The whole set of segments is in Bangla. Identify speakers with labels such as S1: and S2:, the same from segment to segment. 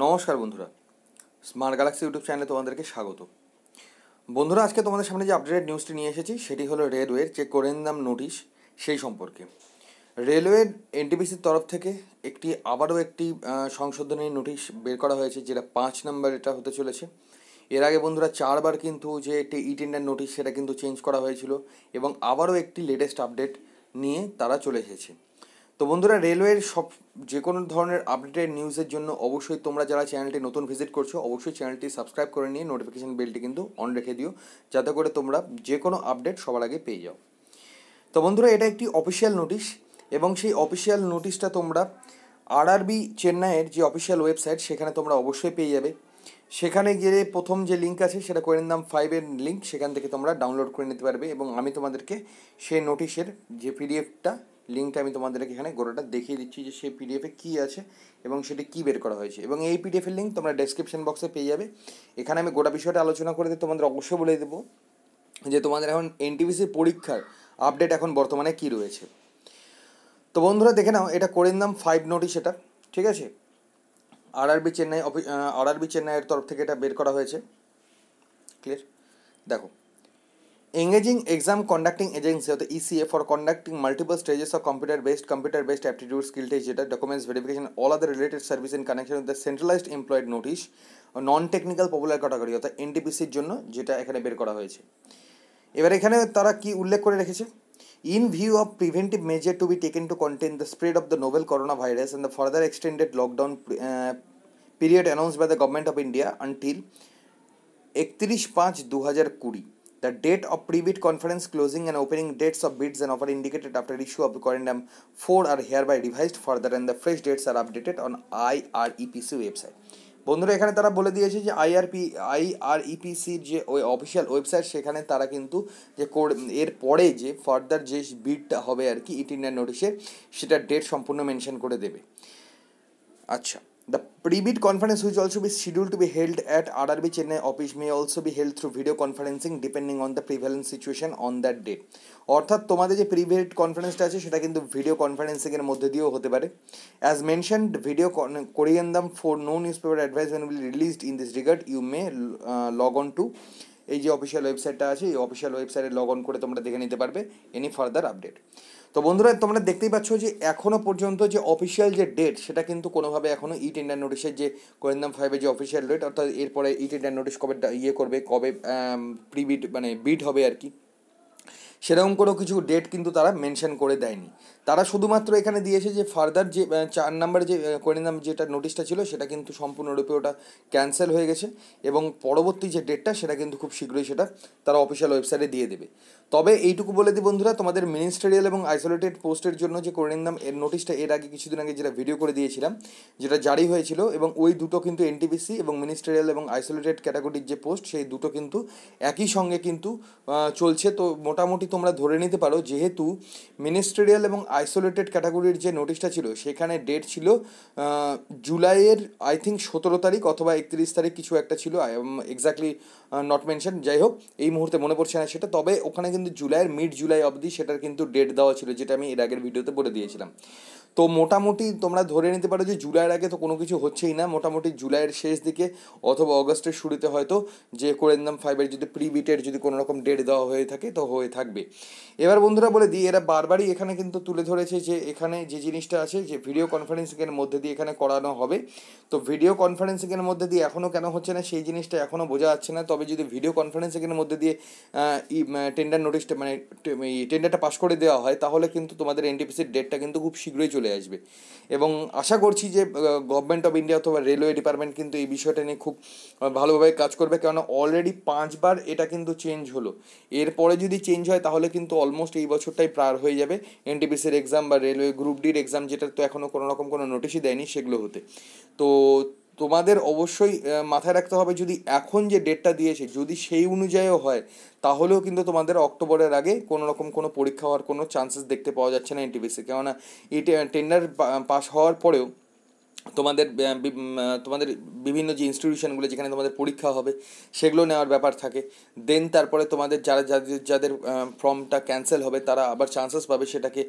S1: নমস্কার বন্ধুরা স্মার্ট গ্যালাক্সি ইউটিউব চ্যানেলে তোমাদেরকে স্বাগত বন্ধুরা আজকে তোমাদের সামনে যে আপডেটেড নিউজটি নিয়ে এসেছি সেটি হলো রেলওয়ের যে করেন্দাম নোটিশ সেই সম্পর্কে রেলওয়ের এনটিপিসির তরফ থেকে একটি আবারও একটি সংশোধনী নোটিশ বের করা হয়েছে যেটা পাঁচ নম্বর এটা হতে চলেছে এর আগে বন্ধুরা চারবার কিন্তু যে একটি ই টেন্ডার নোটিশ সেটা কিন্তু চেঞ্জ করা হয়েছিল এবং আবারও একটি লেটেস্ট আপডেট নিয়ে তারা চলে এসেছে তো বন্ধুরা রেলওয়ের সব যে কোনো ধরনের আপডেটেড নিউজের জন্য অবশ্যই তোমরা যারা চ্যানেলটি নতুন ভিজিট করছো অবশ্যই চ্যানেলটি সাবস্ক্রাইব করে নিয়ে নোটিফিকেশান বেলটি কিন্তু অন রেখে দিও যাতে করে তোমরা যে কোনো আপডেট সবার আগে পেয়ে যাও তো বন্ধুরা এটা একটি অফিসিয়াল নোটিশ এবং সেই অফিসিয়াল নোটিশটা তোমরা আরআরবি চেন্নাইয়ের যে অফিসিয়াল ওয়েবসাইট সেখানে তোমরা অবশ্যই পেয়ে যাবে সেখানে গিয়ে প্রথম যে লিঙ্ক আছে সেটা নিলাম ফাইভের লিঙ্ক সেখান থেকে তোমরা ডাউনলোড করে নিতে পারবে এবং আমি তোমাদেরকে সেই নোটিশের যে পিডিএফটা লিঙ্কটা আমি তোমাদের এখানে গোটাটা দেখিয়ে দিচ্ছি যে সেই পিডিএফে কী আছে এবং সেটি কী বের করা হয়েছে এবং এই পিডিএফের লিঙ্ক তোমরা ডেসক্রিপশন বক্সে পেয়ে যাবে এখানে আমি গোটা বিষয়টা আলোচনা করে দিয়ে তোমাদের অবশ্যই বলে দেবো যে তোমাদের এখন এনটিভিসির পরীক্ষার আপডেট এখন বর্তমানে কী রয়েছে তো বন্ধুরা দেখে নাও এটা করে নিলাম ফাইভ নোটই সেটা ঠিক আছে আরআরবি চেন্নাই অফিস আরআরবি চেন্নাইয়ের তরফ থেকে এটা বের করা হয়েছে ক্লিয়ার দেখো এঙ্গেজিং এক্সাম কন্ডাক্টিং এজেন্সি অর্থাৎ ECA for conducting multiple stages of computer based computer based aptitude skill test যেটা documents verification all other related service in connection with the centralised employed notice non technical popular category অর্থাৎ এনটিপিসির জন্য যেটা এখানে বের করা হয়েছে এবার এখানে তারা কি উল্লেখ করে রেখেছে in view of preventive measure to be taken to contain the spread of the novel corona virus and the further extended lockdown period announce by the government of India until একত্রিশ পাঁচ দু হাজার কুড়ি The date of pre-bid conference closing and opening dates of bids and offer indicated after issue of corindum 4 are hereby revised further and the fresh dates are updated on IREPC website. বন্ধুরা এখানে তারা বলে দিয়েছে যে আইআরপি আইআরইপিসির যে ওই অফিসিয়াল ওয়েবসাইট সেখানে তারা কিন্তু যে কোড এর পরে যে ফার্দার যে বিটটা হবে আর কি ইটিনার নোটিশে সেটার ডেট সম্পূর্ণ মেনশন করে দেবে আচ্ছা The pre-bid conference which also be scheduled to be held at RRB Chennai office may also be held through video conferencing depending on the prevalent situation on that day. অর্থাৎ তোমাদের যে প্রিভিড কনফারেন্সটা আছে সেটা কিন্তু ভিডিও কনফারেন্সিংয়ের মধ্যে দিয়েও হতে পারে অ্যাজ মেনশনড ভিডিও কোরিয়ান দাম for no news paper advice will be released in this regard you may log on to এই যে অফিসিয়াল ওয়েবসাইটটা আছে এই অফিসিয়াল ওয়েবসাইটে লগ অন করে তোমরা দেখে নিতে পারবে এনি ফার্দার আপডেট তো বন্ধুরা তোমরা দেখতেই পাচ্ছ যে এখনও পর্যন্ত যে অফিসিয়াল যে ডেট সেটা কিন্তু কোনোভাবে এখনও ই টেন্ডার নোটিশের যে কোয়েন্দাম ফাইভের যে অফিসিয়াল ডেট অর্থাৎ এরপরে ই টেন্ডার নোটিশ কবে ইয়ে করবে কবে প্রিবিড মানে বিড হবে আর কি সেরকম কোনো কিছু ডেট কিন্তু তারা মেনশন করে দেয়নি তারা শুধুমাত্র এখানে দিয়েছে যে ফার্দার যে চার নাম্বার যে নাম যেটা নোটিশটা ছিল সেটা কিন্তু সম্পূর্ণরূপে ওটা ক্যান্সেল হয়ে গেছে এবং পরবর্তী যে ডেটটা সেটা কিন্তু খুব শীঘ্রই সেটা তারা অফিসিয়াল ওয়েবসাইটে দিয়ে দেবে তবে এইটুকু বলে দিই বন্ধুরা তোমাদের মিনিস্টারিয়াল এবং আইসোলেটেড পোস্টের জন্য যে নাম এর নোটিশটা এর আগে কিছুদিন আগে যেটা ভিডিও করে দিয়েছিলাম যেটা জারি হয়েছিল এবং ওই দুটো কিন্তু এনটিপিসি এবং মিনিস্টারিয়াল এবং আইসোলেটেড ক্যাটাগরির যে পোস্ট সেই দুটো কিন্তু একই সঙ্গে কিন্তু চলছে তো মোটামুটি তোমরা ধরে নিতে পারো যেহেতু মিনিস্ট্রিয়াল এবং আইসোলেটেড ক্যাটাগরির যে নোটিশটা ছিল সেখানে ডেট ছিল জুলাইয়ের আই থিঙ্ক সতেরো তারিখ অথবা একত্রিশ তারিখ কিছু একটা ছিল এক্স্যাক্টলি নট মেনশন যাই হোক এই মুহূর্তে মনে পড়ছে না সেটা তবে ওখানে কিন্তু জুলাইয়ের মিড জুলাই অবধি সেটার কিন্তু ডেট দেওয়া ছিল যেটা আমি এর আগের ভিডিওতে বলে দিয়েছিলাম তো মোটামুটি তোমরা ধরে নিতে পারো যে জুলাইয়ের আগে তো কোনো কিছু হচ্ছেই না মোটামুটি জুলাইয়ের শেষ দিকে অথবা অগস্টের শুরুতে হয়তো যে করে নিলাম ফাইভের যদি প্রি বিটের যদি কোনো রকম ডেট দেওয়া হয়ে থাকে তো হয়ে থাকবে করবে এবার বন্ধুরা বলে দিই এরা বারবারই এখানে কিন্তু তুলে ধরেছে যে এখানে যে জিনিসটা আছে যে ভিডিও কনফারেন্সিংয়ের মধ্যে দিয়ে এখানে করানো হবে তো ভিডিও কনফারেন্সিংয়ের মধ্যে দিয়ে এখনও কেন হচ্ছে না সেই জিনিসটা এখনও বোঝা যাচ্ছে না তবে যদি ভিডিও কনফারেন্সিংয়ের মধ্যে দিয়ে টেন্ডার নোটিশটা মানে টেন্ডারটা পাশ মানে করে দেওয়া হয় তাহলে কিন্তু তোমাদের এনটিপিসির ডেটটা কিন্তু খুব শীঘ্রই চলে আসবে এবং আশা করছি যে গভর্নমেন্ট অফ ইন্ডিয়া অথবা রেলওয়ে ডিপার্টমেন্ট কিন্তু এই বিষয়টা নিয়ে খুব ভালোভাবে কাজ করবে কেননা অলরেডি পাঁচবার এটা কিন্তু চেঞ্জ হলো এরপরে যদি চেঞ্জ হয় তাহলে তাহলে কিন্তু অলমোস্ট এই বছরটাই পার হয়ে যাবে এনটিপিসির এক্সাম বা রেলওয়ে গ্রুপ ডির এক্সাম যেটা তো এখনও কোনো রকম কোনো নোটিশই দেয়নি সেগুলো হতে তো তোমাদের অবশ্যই মাথায় রাখতে হবে যদি এখন যে ডেটটা দিয়েছে যদি সেই অনুযায়ীও হয় তাহলেও কিন্তু তোমাদের অক্টোবরের আগে কোনো রকম কোনো পরীক্ষা হওয়ার কোনো চান্সেস দেখতে পাওয়া যাচ্ছে না এনটিপিসি কেননা এই টেন্ডার পাস হওয়ার পরেও তোমাদের তোমাদের বিভিন্ন যে ইনস্টিটিউশনগুলো যেখানে তোমাদের পরীক্ষা হবে সেগুলো নেওয়ার ব্যাপার থাকে দেন তারপরে তোমাদের যারা যাদের যাদের ফর্মটা ক্যান্সেল হবে তারা আবার চান্সেস পাবে সেটাকে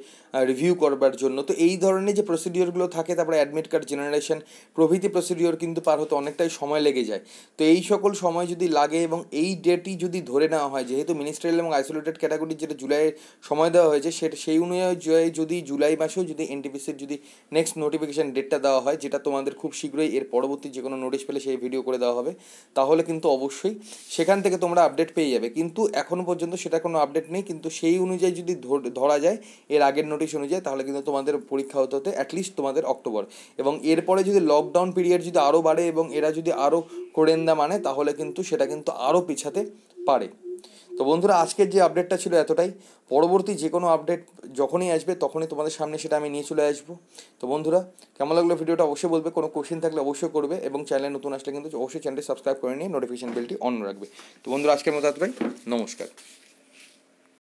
S1: রিভিউ করবার জন্য তো এই ধরনের যে প্রসিডিওরগুলো থাকে তারপরে অ্যাডমিট কার্ড জেনারেশন প্রভৃতি প্রসিডিওর কিন্তু পার হতে অনেকটাই সময় লেগে যায় তো এই সকল সময় যদি লাগে এবং এই ডেটই যদি ধরে নেওয়া হয় যেহেতু মিনিস্ট্রিয়াল এবং আইসোলেটেড ক্যাটাগরির যেটা জুলাইয়ের সময় দেওয়া হয়েছে সেটা সেই অনুযায়ী যদি জুলাই মাসেও যদি এনটিপিসির যদি নেক্সট নোটিফিকেশান ডেটটা দেওয়া হয় যেটা তোমাদের খুব শীঘ্রই এর পরবর্তী যে কোনো নোটিশ পেলে সেই ভিডিও করে দেওয়া হবে তাহলে কিন্তু অবশ্যই সেখান থেকে তোমরা আপডেট পেয়ে যাবে কিন্তু এখন পর্যন্ত সেটা কোনো আপডেট নেই কিন্তু সেই অনুযায়ী যদি ধরা যায় এর আগের নোটিশ অনুযায়ী তাহলে কিন্তু তোমাদের পরীক্ষা হতে হতে অ্যাটলিস্ট তোমাদের অক্টোবর এবং এরপরে যদি লকডাউন পিরিয়ড যদি আরও বাড়ে এবং এরা যদি আরও কোরেন্দা মানে তাহলে কিন্তু সেটা কিন্তু আরও পিছাতে পারে তো বন্ধুরা আজকের যে আপডেটটা ছিল এতটাই পরবর্তী যে কোনো আপডেট যখনই আসবে তখনই তোমাদের সামনে সেটা আমি নিয়ে চলে আসবো তো বন্ধুরা কেমন লাগলো ভিডিওটা অবশ্যই বলবে কোনো কোশ্চেন থাকলে অবশ্যই করবে এবং চ্যানেলে নতুন আসলে কিন্তু অবশ্যই চ্যানেলটি সাবস্ক্রাইব করে নিয়ে নোটিফিকেশন বেলটি অন রাখবে তো বন্ধুরা আজকের মতো এতটাই নমস্কার